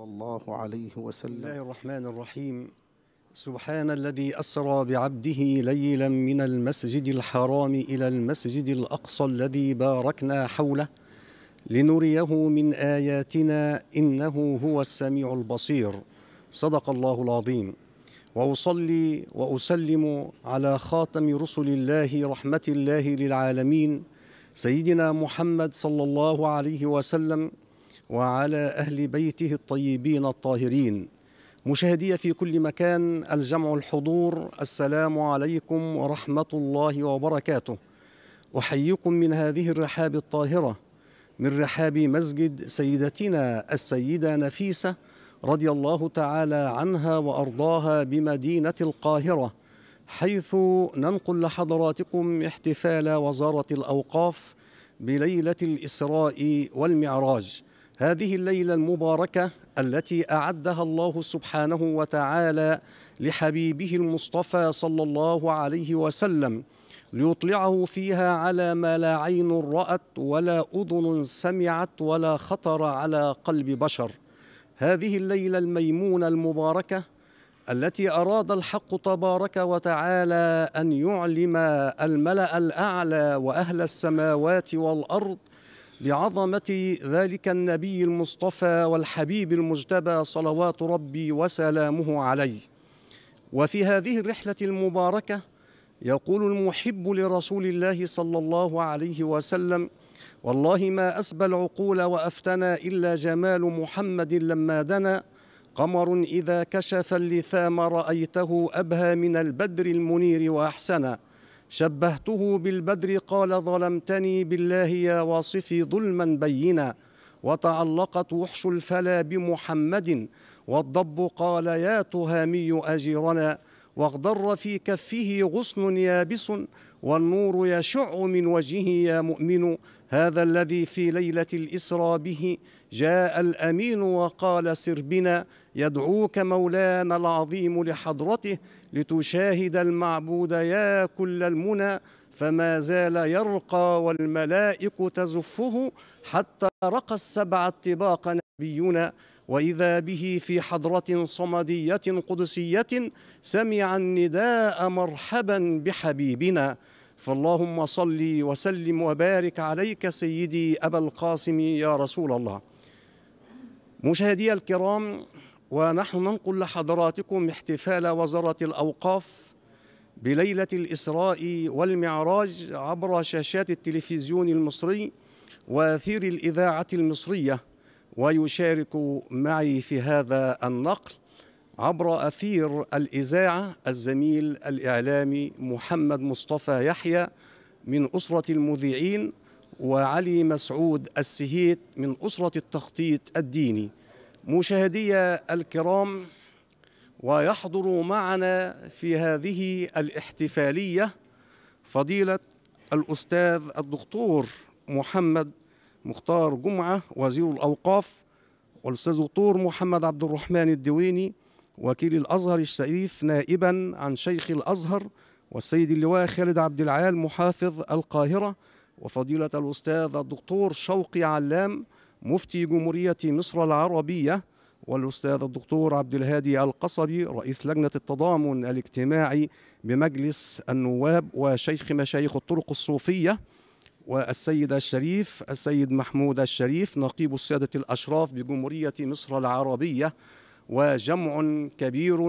صلى الله عليه وسلم بسم الله الرحمن الرحيم سبحان الذي أسرى بعبده ليلا من المسجد الحرام إلى المسجد الأقصى الذي باركنا حوله لنريه من آياتنا إنه هو السميع البصير صدق الله العظيم وأصلي وأسلم على خاتم رسل الله رحمة الله للعالمين سيدنا محمد صلى الله عليه وسلم وعلى أهل بيته الطيبين الطاهرين مشاهدي في كل مكان الجمع الحضور السلام عليكم ورحمة الله وبركاته أحييكم من هذه الرحاب الطاهرة من رحاب مسجد سيدتنا السيدة نفيسة رضي الله تعالى عنها وأرضاها بمدينة القاهرة حيث ننقل لحضراتكم احتفال وزارة الأوقاف بليلة الإسراء والمعراج هذه الليلة المباركة التي أعدها الله سبحانه وتعالى لحبيبه المصطفى صلى الله عليه وسلم ليطلعه فيها على ما لا عين رأت ولا أذن سمعت ولا خطر على قلب بشر هذه الليلة الميمونة المباركة التي أراد الحق تبارك وتعالى أن يعلم الملأ الأعلى وأهل السماوات والأرض لعظمه ذلك النبي المصطفى والحبيب المجتبى صلوات ربي وسلامه عليه وفي هذه الرحله المباركه يقول المحب لرسول الله صلى الله عليه وسلم والله ما أسبى العقول وأفتنى إلا جمال محمد لما دنا قمر إذا كشف اللثام رأيته أبهى من البدر المنير وأحسنا شبهته بالبدر قال ظلمتني بالله يا واصفي ظلما بينا وتعلقت وحش الفلا بمحمد والضب قال يا تهامي أجيرنا واغضر في كفه غصن يابس والنور يشع من وجهه يا مؤمن هذا الذي في ليله الاسرى به جاء الامين وقال سر بنا يدعوك مولانا العظيم لحضرته لتشاهد المعبود يا كل المنى فما زال يرقى والملائك تزفه حتى رقى السبع اتباق نبينا واذا به في حضره صمديه قدسيه سمع النداء مرحبا بحبيبنا فاللهم صل وسلم وبارك عليك سيدي ابا القاسم يا رسول الله مشاهدي الكرام ونحن ننقل لحضراتكم احتفال وزاره الاوقاف بليله الاسراء والمعراج عبر شاشات التلفزيون المصري واثير الاذاعه المصريه ويشارك معي في هذا النقل عبر أثير الإذاعة الزميل الإعلامي محمد مصطفى يحيى من أسرة المذيعين وعلي مسعود السهيت من أسرة التخطيط الديني مشاهدي الكرام ويحضر معنا في هذه الاحتفالية فضيلة الأستاذ الدكتور محمد مختار جمعة وزير الأوقاف والأستاذ دكتور محمد عبد الرحمن الدويني وكيل الأزهر الشريف نائبا عن شيخ الأزهر والسيد اللواء خالد عبد العال محافظ القاهرة وفضيلة الأستاذ الدكتور شوقي علام مفتي جمهورية مصر العربية والأستاذ الدكتور عبد الهادي القصبي رئيس لجنة التضامن الاجتماعي بمجلس النواب وشيخ مشايخ الطرق الصوفية والسيد الشريف السيد محمود الشريف نقيب السادة الأشراف بجمهورية مصر العربية وجمع كبير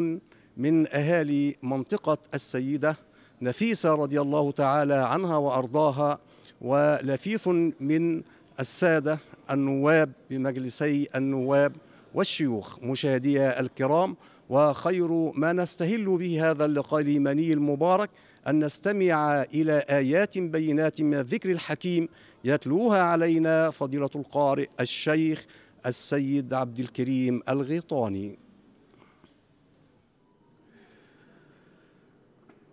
من أهالي منطقة السيدة نفيسة رضي الله تعالى عنها وأرضاها ولفيف من السادة النواب بمجلسي النواب والشيوخ مشاهدي الكرام وخير ما نستهل به هذا اللقاء الإيماني المبارك أن نستمع إلى آيات بينات من الذكر الحكيم يتلوها علينا فضيلة القارئ الشيخ السيد عبد الكريم الغيطاني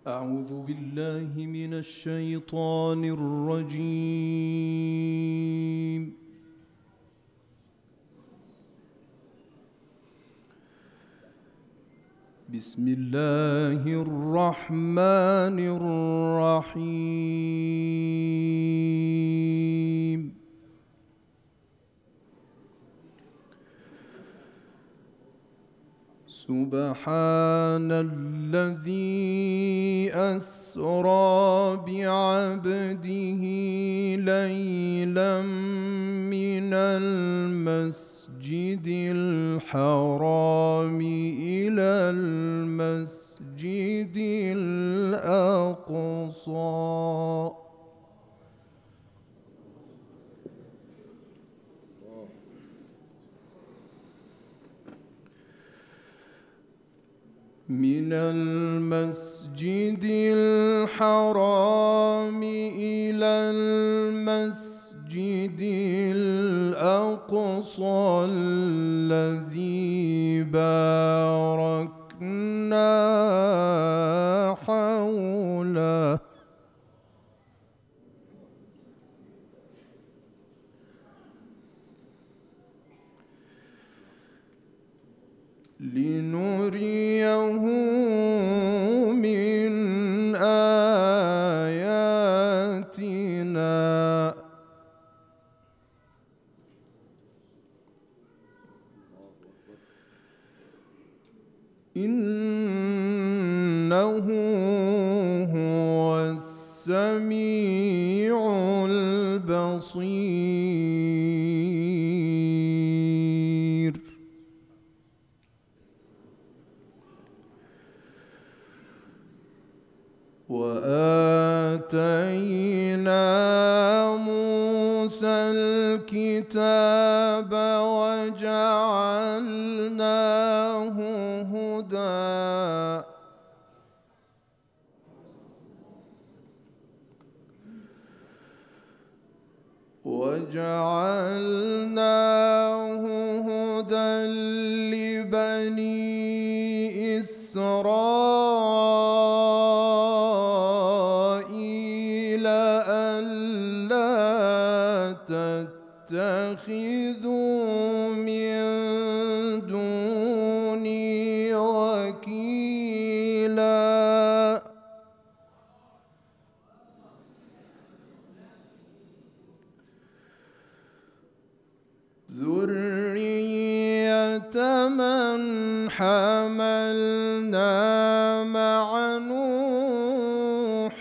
أعوذ بالله من الشيطان الرجيم بسم الله الرحمن الرحيم سبحان الذي أسرى بعبده ليلا من المسجد المسجد الحرام إلى المسجد الأقصى من المسجد الحرام الذي بات واتينا موسى الكتاب وجعل نوح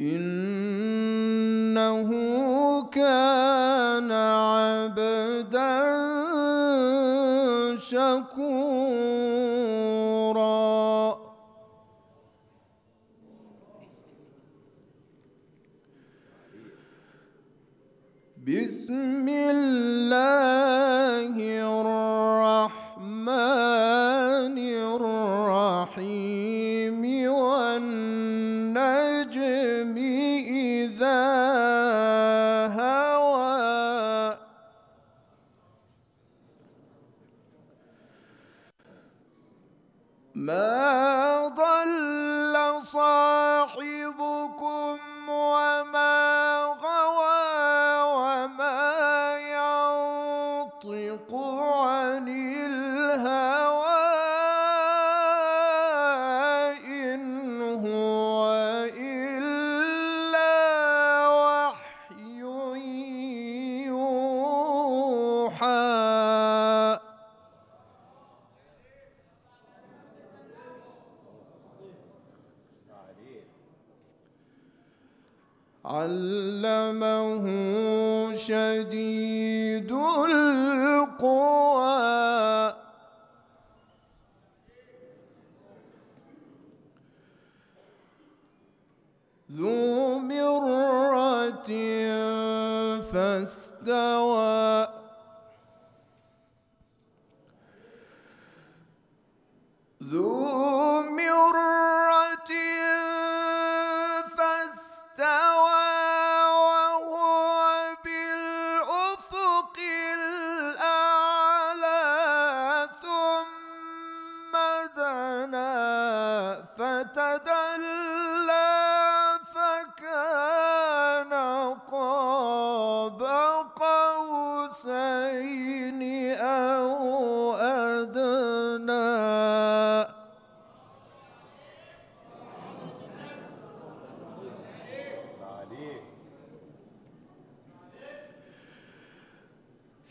إنه كان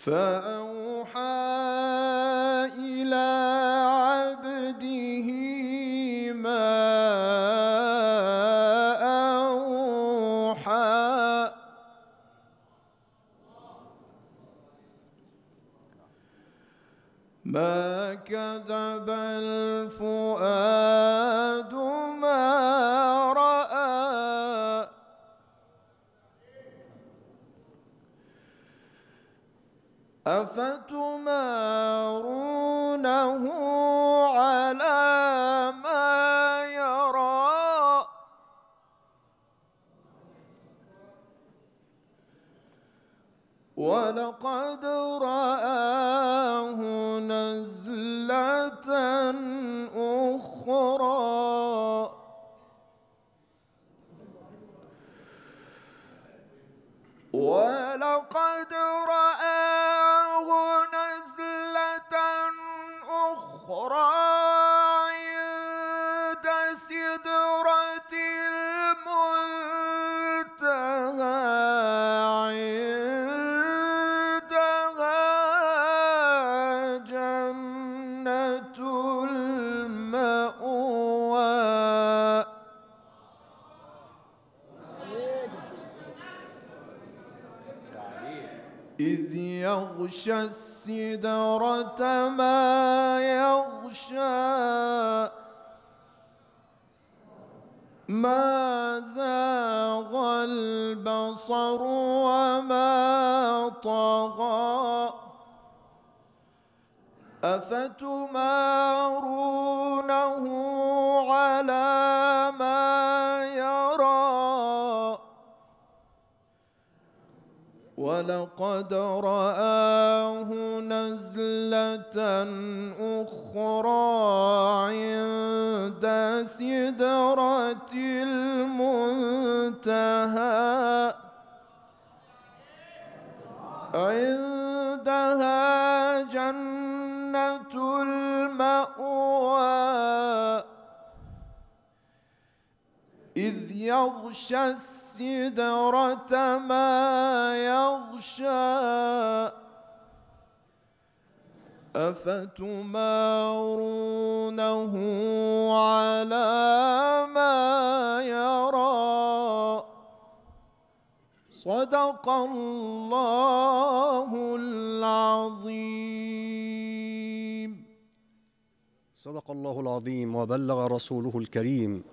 فأ يغشى السدرة ما يغشى ولقد رآه نزلة أخرى عند سدرة المنتهى عندها جنة المأوى إذ يغشى سدرة ما يغشى أفتمارونه على ما يرى صدق الله العظيم صدق الله العظيم وبلغ رسوله الكريم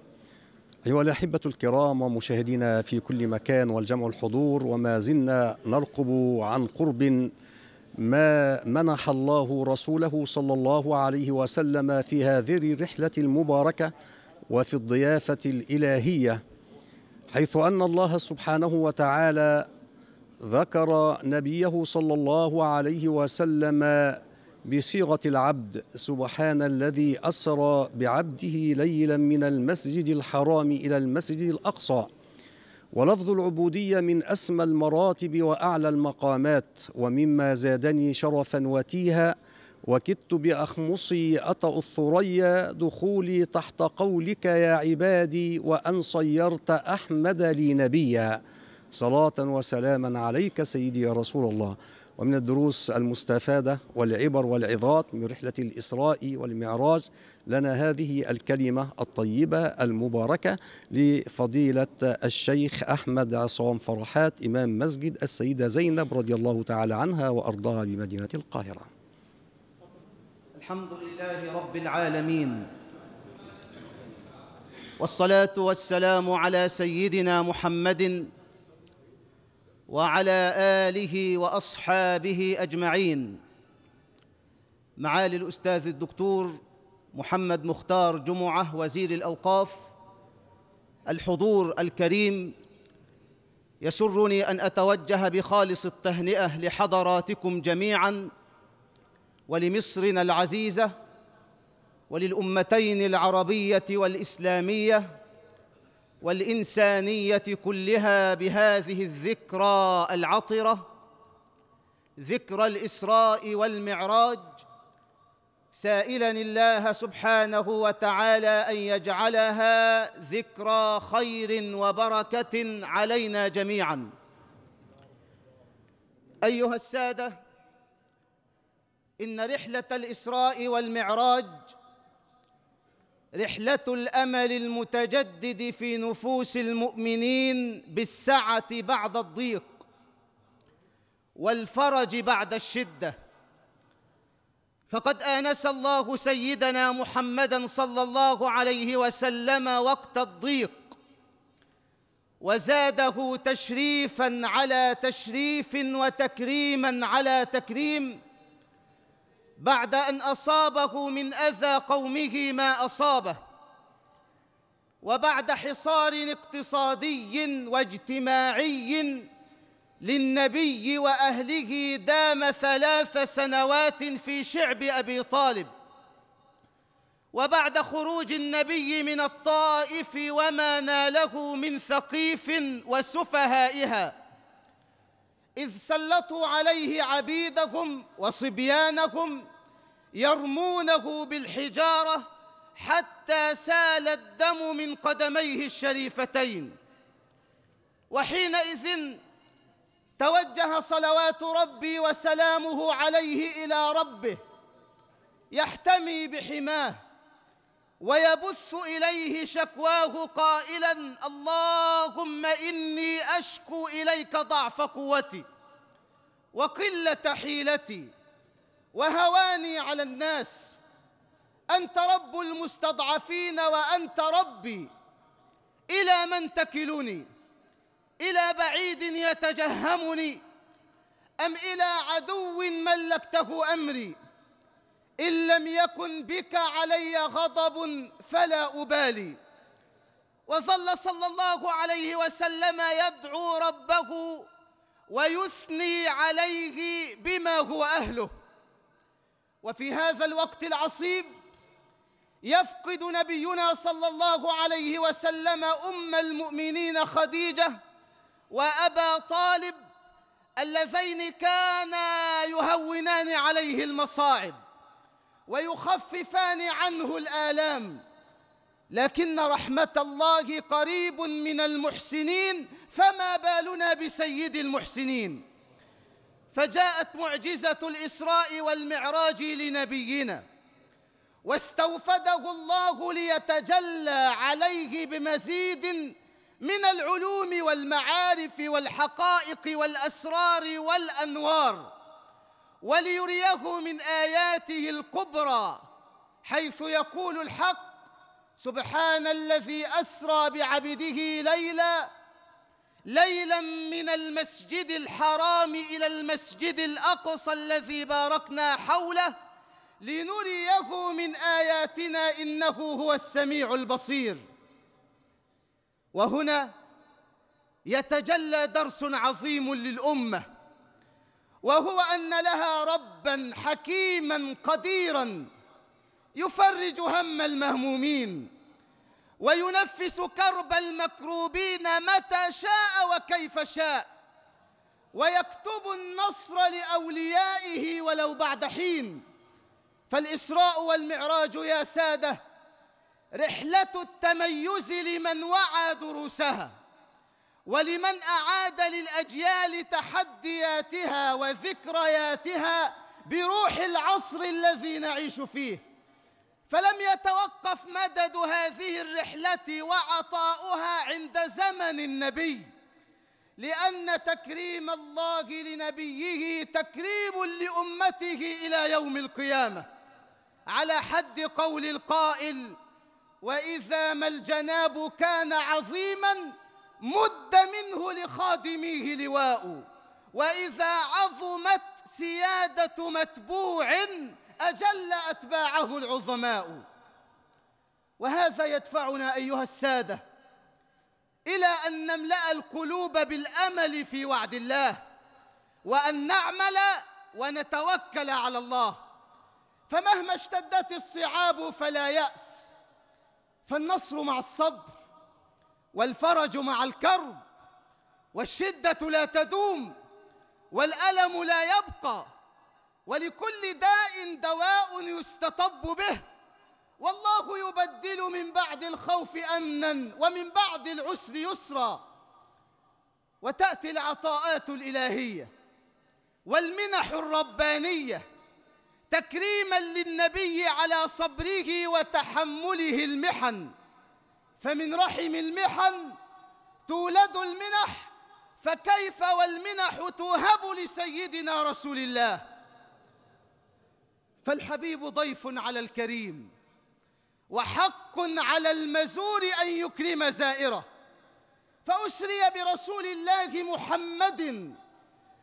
أيها الأحبة الكرام ومشاهدينا في كل مكان والجمع الحضور وما زلنا نرقب عن قرب ما منح الله رسوله صلى الله عليه وسلم في هذه الرحلة المباركة وفي الضيافة الإلهية حيث أن الله سبحانه وتعالى ذكر نبيه صلى الله عليه وسلم بصيغه العبد سبحان الذي اسرى بعبده ليلا من المسجد الحرام الى المسجد الاقصى ولفظ العبوديه من اسمى المراتب واعلى المقامات ومما زادني شرفا وتيها وكدت باخمصي اطا الثريا دخولي تحت قولك يا عبادي وان صيرت احمد لي نبيا صلاه وسلاما عليك سيدي يا رسول الله ومن الدروس المستفادة والعبر والعظات من رحلة الإسراء والمعراج لنا هذه الكلمة الطيبة المباركة لفضيلة الشيخ أحمد عصام فرحات إمام مسجد السيدة زينب رضي الله تعالى عنها وأرضاها بمدينة القاهرة الحمد لله رب العالمين والصلاة والسلام على سيدنا محمد وعلى اله واصحابه اجمعين معالي الاستاذ الدكتور محمد مختار جمعه وزير الاوقاف الحضور الكريم يسرني ان اتوجه بخالص التهنئه لحضراتكم جميعا ولمصرنا العزيزه وللامتين العربيه والاسلاميه والانسانيه كلها بهذه الذكرى العطره ذكرى الاسراء والمعراج سائلا الله سبحانه وتعالى ان يجعلها ذكرى خير وبركه علينا جميعا ايها الساده ان رحله الاسراء والمعراج رحله الامل المتجدد في نفوس المؤمنين بالسعه بعد الضيق والفرج بعد الشده فقد انس الله سيدنا محمدا صلى الله عليه وسلم وقت الضيق وزاده تشريفا على تشريف وتكريما على تكريم بعد ان اصابه من اذى قومه ما اصابه وبعد حصار اقتصادي واجتماعي للنبي واهله دام ثلاث سنوات في شعب ابي طالب وبعد خروج النبي من الطائف وما ناله من ثقيف وسفهائها إذ سلطوا عليه عبيدكم وصبيانكم يرمونه بالحجارة حتى سال الدم من قدميه الشريفتين وحينئذ توجه صلوات ربي وسلامه عليه إلى ربه يحتمي بحماه ويبث اليه شكواه قائلا اللهم اني اشكو اليك ضعف قوتي وقله حيلتي وهواني على الناس انت رب المستضعفين وانت ربي الى من تكلني الى بعيد يتجهمني ام الى عدو ملكته امري إن لم يكن بك علي غضب فلا أبالي وظل صلى الله عليه وسلم يدعو ربه ويثني عليه بما هو أهله وفي هذا الوقت العصيب يفقد نبينا صلى الله عليه وسلم أم المؤمنين خديجة وأبا طالب اللذين كانا يهونان عليه المصاعب ويخففان عنه الآلام لكن رحمة الله قريب من المحسنين فما بالنا بسيد المحسنين فجاءت معجزة الإسراء والمعراج لنبينا واستوفده الله ليتجلى عليه بمزيد من العلوم والمعارف والحقائق والأسرار والأنوار وليريه من اياته الكبرى حيث يقول الحق سبحان الذي اسرى بعبده ليلا ليلا من المسجد الحرام الى المسجد الاقصى الذي باركنا حوله لنريه من اياتنا انه هو السميع البصير وهنا يتجلى درس عظيم للامه وهو ان لها ربا حكيما قديرا يفرج هم المهمومين وينفس كرب المكروبين متى شاء وكيف شاء ويكتب النصر لاوليائه ولو بعد حين فالاسراء والمعراج يا ساده رحله التميز لمن وعى دروسها ولمن أعاد للأجيال تحدياتها وذكرياتها بروح العصر الذي نعيش فيه فلم يتوقف مدد هذه الرحلة وعطاؤها عند زمن النبي لأن تكريم الله لنبيه تكريم لأمته إلى يوم القيامة على حد قول القائل وإذا ما الجناب كان عظيماً مد منه لخادميه لواء وإذا عظمت سيادة متبوع أجل أتباعه العظماء وهذا يدفعنا أيها السادة إلى أن نملأ القلوب بالأمل في وعد الله وأن نعمل ونتوكل على الله فمهما اشتدت الصعاب فلا يأس فالنصر مع الصبر والفرج مع الكرب والشده لا تدوم والالم لا يبقى ولكل داء دواء يستطب به والله يبدل من بعد الخوف امنا ومن بعد العسر يسرا وتاتي العطاءات الالهيه والمنح الربانيه تكريما للنبي على صبره وتحمله المحن فمن رحم المحن تولد المنح فكيف والمنح توهب لسيدنا رسول الله فالحبيب ضيف على الكريم وحق على المزور أن يكرم زائره فأسري برسول الله محمد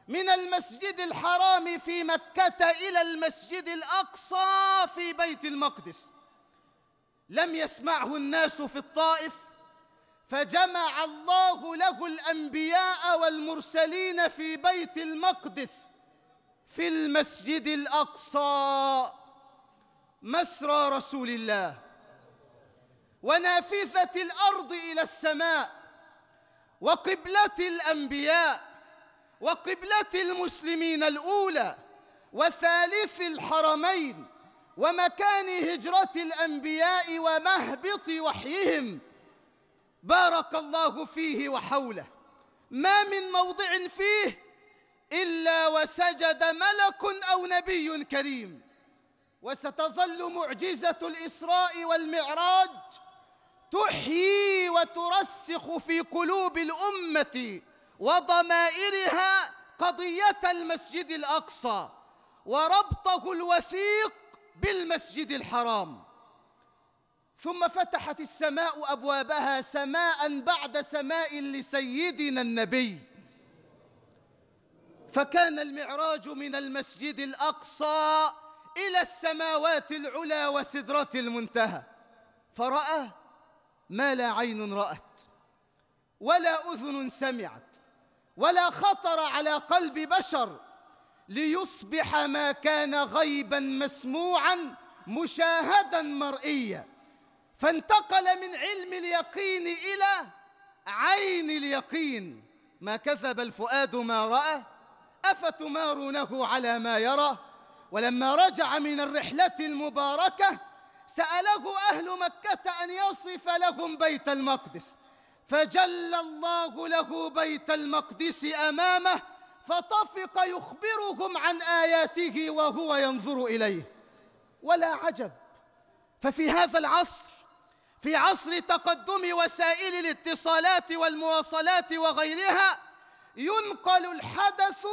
من المسجد الحرام في مكة إلى المسجد الأقصى في بيت المقدس لم يسمعه الناس في الطائف فجمع الله له الأنبياء والمرسلين في بيت المقدس في المسجد الأقصى مسرى رسول الله ونافذة الأرض إلى السماء وقبلة الأنبياء وقبلة المسلمين الأولى وثالث الحرمين ومكان هجرة الأنبياء ومهبط وحيهم بارك الله فيه وحوله ما من موضع فيه إلا وسجد ملك أو نبي كريم وستظل معجزة الإسراء والمعراج تحيي وترسخ في قلوب الأمة وضمائرها قضية المسجد الأقصى وربطه الوثيق بالمسجد الحرام ثم فتحت السماء ابوابها سماء بعد سماء لسيدنا النبي فكان المعراج من المسجد الاقصى الى السماوات العلى وسدره المنتهى فراى ما لا عين رات ولا اذن سمعت ولا خطر على قلب بشر ليصبح ما كان غيبا مسموعا مشاهدا مرئيا فانتقل من علم اليقين إلى عين اليقين ما كذب الفؤاد ما رأى أفتمارونه على ما يرى ولما رجع من الرحلة المباركة سأله أهل مكة أن يصف لهم بيت المقدس فجل الله له بيت المقدس أمامه فطفق يخبرهم عن آياته وهو ينظر إليه ولا عجب ففي هذا العصر في عصر تقدم وسائل الاتصالات والمواصلات وغيرها ينقل الحدث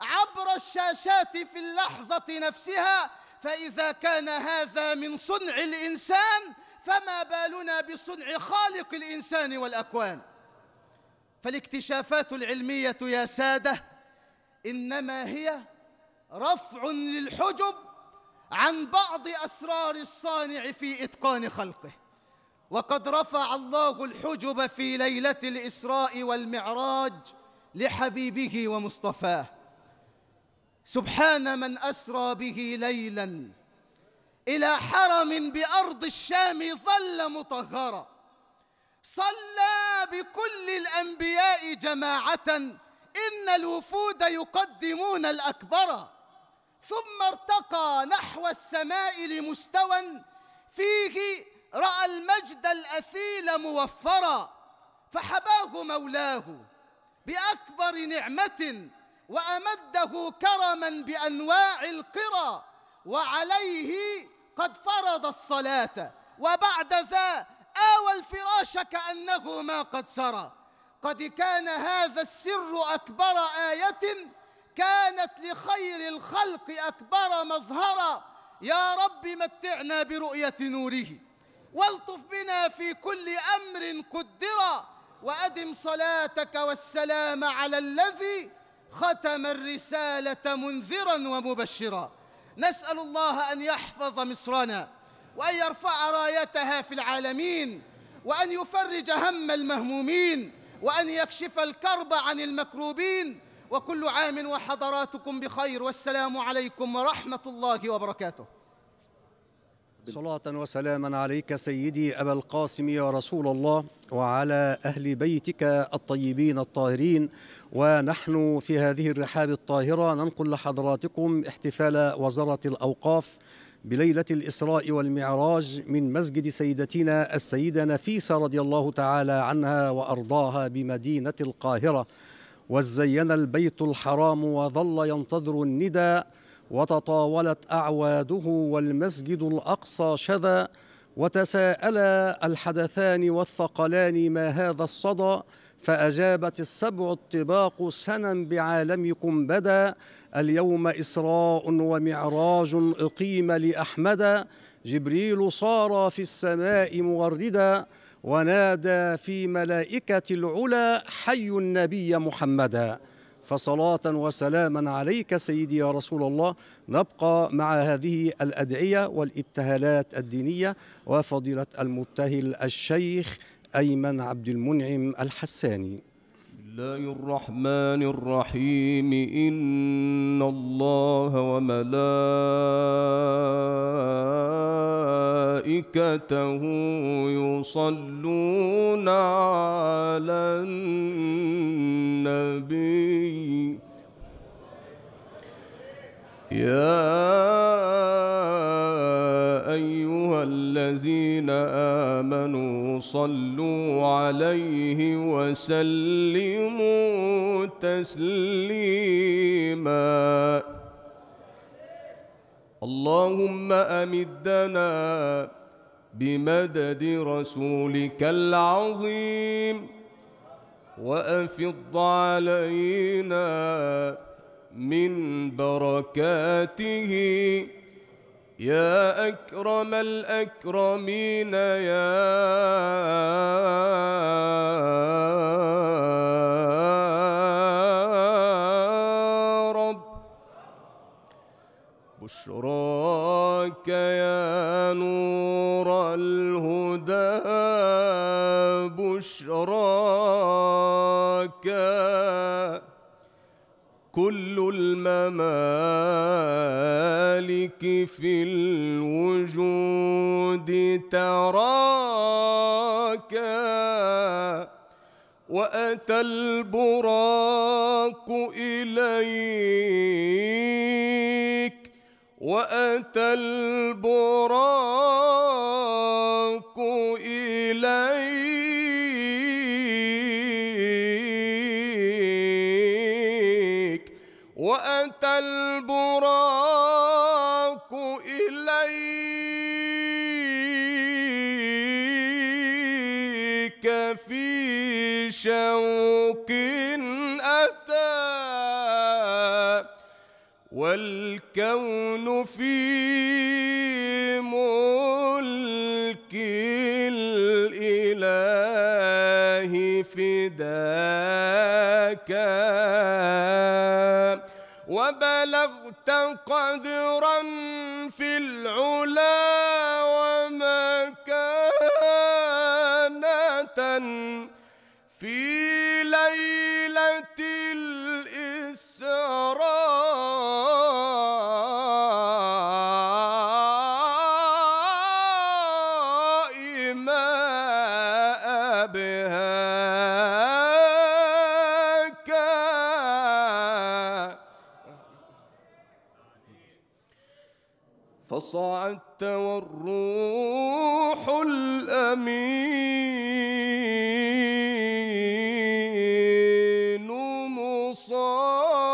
عبر الشاشات في اللحظة نفسها فإذا كان هذا من صنع الإنسان فما بالنا بصنع خالق الإنسان والأكوان فالاكتشافات العلمية يا سادة إنما هي رفع للحجب عن بعض أسرار الصانع في إتقان خلقه وقد رفع الله الحجب في ليلة الإسراء والمعراج لحبيبه ومصطفاه سبحان من أسرى به ليلا إلى حرم بأرض الشام ظل مطهرا صلى بكل الأنبياء جماعة إن الوفود يقدمون الأكبر ثم ارتقى نحو السماء لمستوى فيه رأى المجد الأثيل موفرا فحباه مولاه بأكبر نعمة وأمده كرما بأنواع القرى وعليه قد فرض الصلاة وبعد ذا آوى الفراش كأنه ما قد سرى قد كان هذا السر أكبر آية كانت لخير الخلق أكبر مظهرا يا رب متعنا برؤية نوره والطف بنا في كل أمر قدر وأدم صلاتك والسلام على الذي ختم الرسالة منذرا ومبشرا نسأل الله أن يحفظ مصرنا وأن يرفع رايتها في العالمين وأن يفرج هم المهمومين وأن يكشف الكرب عن المكروبين وكل عام وحضراتكم بخير والسلام عليكم ورحمة الله وبركاته صلاة وسلاما عليك سيدي أبا القاسم يا رسول الله وعلى أهل بيتك الطيبين الطاهرين ونحن في هذه الرحاب الطاهرة ننقل لحضراتكم احتفال وزارة الأوقاف بليلة الإسراء والمعراج من مسجد سيدتنا السيدة نفيسة رضي الله تعالى عنها وأرضاها بمدينة القاهرة وزين البيت الحرام وظل ينتظر الندى وتطاولت أعواده والمسجد الأقصى شذا وتساءلا الحدثان والثقلان ما هذا الصدى فأجابت السبع الطباق سنا بعالمكم بدا اليوم إسراء ومعراج أقيم لأحمد جبريل صار في السماء مغردا ونادى في ملائكة العلا حي النبي محمدا فصلاة وسلاما عليك سيدي يا رسول الله نبقى مع هذه الأدعية والابتهالات الدينية وفضيلة المبتهل الشيخ أيمن عبد المنعم الحساني الله الرحمن الرحيم إن الله وملائكته يصلون على النبي يا الذين آمنوا صلوا عليه وسلموا تسليما اللهم أمدنا بمدد رسولك العظيم وأفض علينا من بركاته يا اكرم الاكرمين يا رب بشراك يا نور الهدى بشراك كل الممالك في الوجود تراكا واتى البراق اليك واتى البراق الكون في ملك الإله فداك وبلغت قدرا في العلا ومكانة في والروح الأمين مصاحبا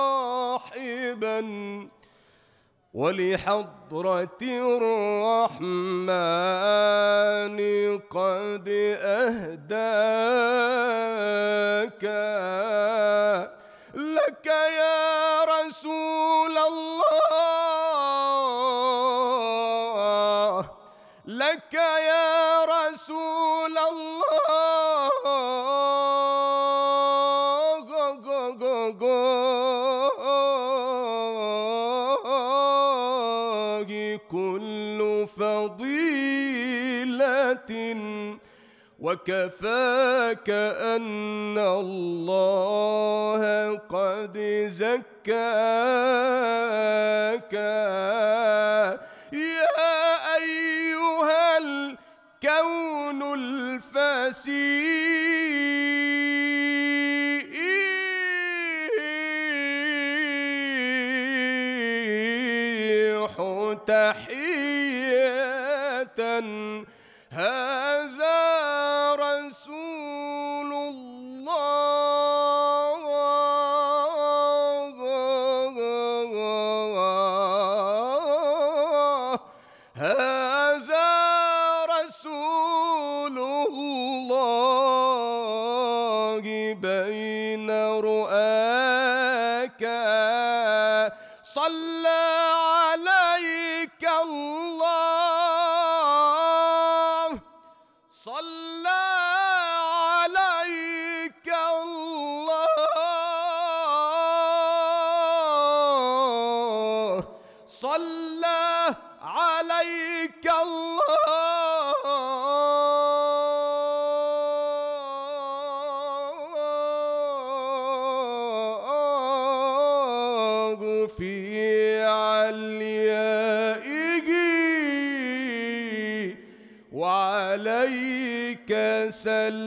ولحضرة الرحمن قد أهداك وكفاك أن الله قد زكاك يا أيها الكون الفسيح وسلم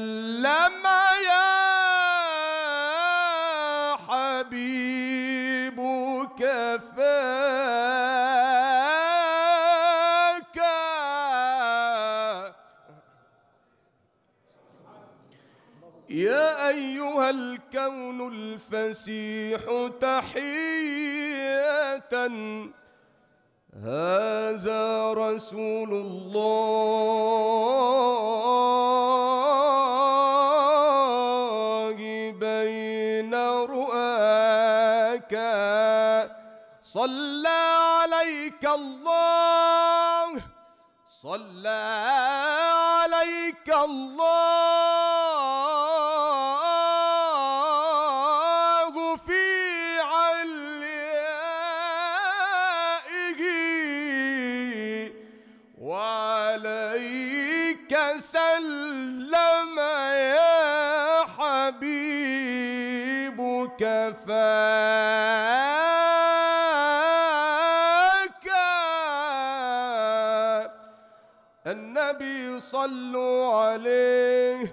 صلى عليك الله صلى عليك الله صلوا عليه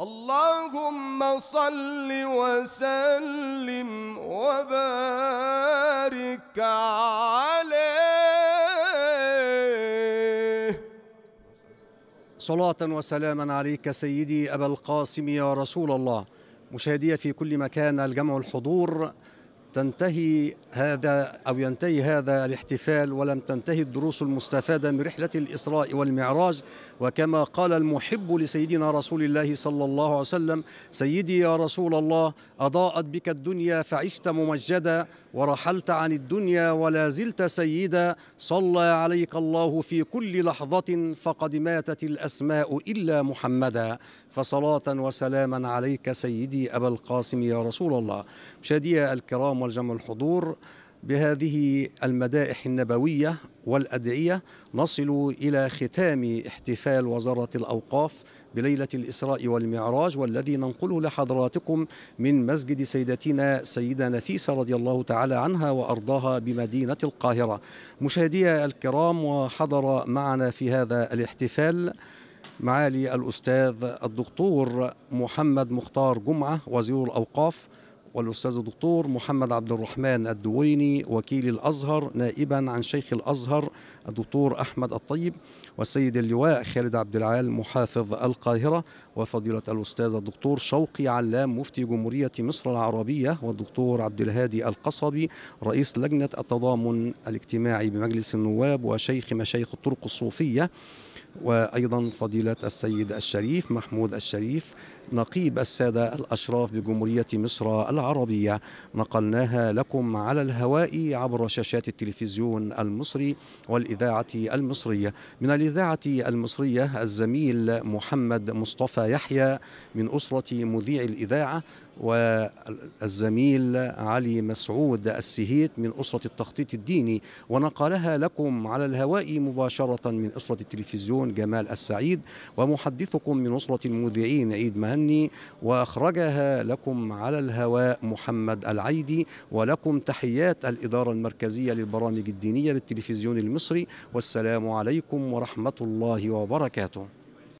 اللهم صل وسلم وبارك عليه صلاة وسلاما عليك سيدي أبا القاسم يا رسول الله مشاهدي في كل مكان الجمع الحضور تنتهي هذا أو ينتهي هذا الاحتفال ولم تنتهي الدروس المستفادة من رحلة الإسراء والمعراج وكما قال المحب لسيدنا رسول الله صلى الله عليه وسلم سيدي يا رسول الله أضاءت بك الدنيا فعشت ممجدا ورحلت عن الدنيا ولا زلت سيدا صلى عليك الله في كل لحظة فقد ماتت الأسماء إلا محمدا فصلاة وسلاما عليك سيدي أبا القاسم يا رسول الله مشاهدي الكرام والجمع الحضور بهذه المدائح النبوية والأدعية نصل إلى ختام احتفال وزارة الأوقاف بليلة الإسراء والمعراج والذي ننقله لحضراتكم من مسجد سيدتنا سيدة نفيسة رضي الله تعالى عنها وأرضاها بمدينة القاهرة مشاهدي الكرام وحضر معنا في هذا الاحتفال معالي الأستاذ الدكتور محمد مختار جمعة وزير الأوقاف والأستاذ الدكتور محمد عبد الرحمن الدويني وكيل الأزهر نائبا عن شيخ الأزهر الدكتور أحمد الطيب والسيد اللواء خالد عبد العال محافظ القاهرة وفضيلة الأستاذ الدكتور شوقي علام مفتي جمهورية مصر العربية والدكتور عبد الهادي القصبي رئيس لجنة التضامن الاجتماعي بمجلس النواب وشيخ مشايخ الطرق الصوفية وأيضا فضيلة السيد الشريف محمود الشريف نقيب السادة الأشراف بجمهورية مصر العربية نقلناها لكم على الهواء عبر شاشات التلفزيون المصري والإذاعة المصرية من الإذاعة المصرية الزميل محمد مصطفى يحيى من أسرة مذيع الإذاعة والزميل علي مسعود السهيت من أسرة التخطيط الديني ونقلها لكم على الهواء مباشرة من أسرة التلفزيون جمال السعيد ومحدثكم من أسرة المذيعين عيد مهني وأخرجها لكم على الهواء محمد العيدي ولكم تحيات الإدارة المركزية للبرامج الدينية بالتلفزيون المصري والسلام عليكم ورحمة الله وبركاته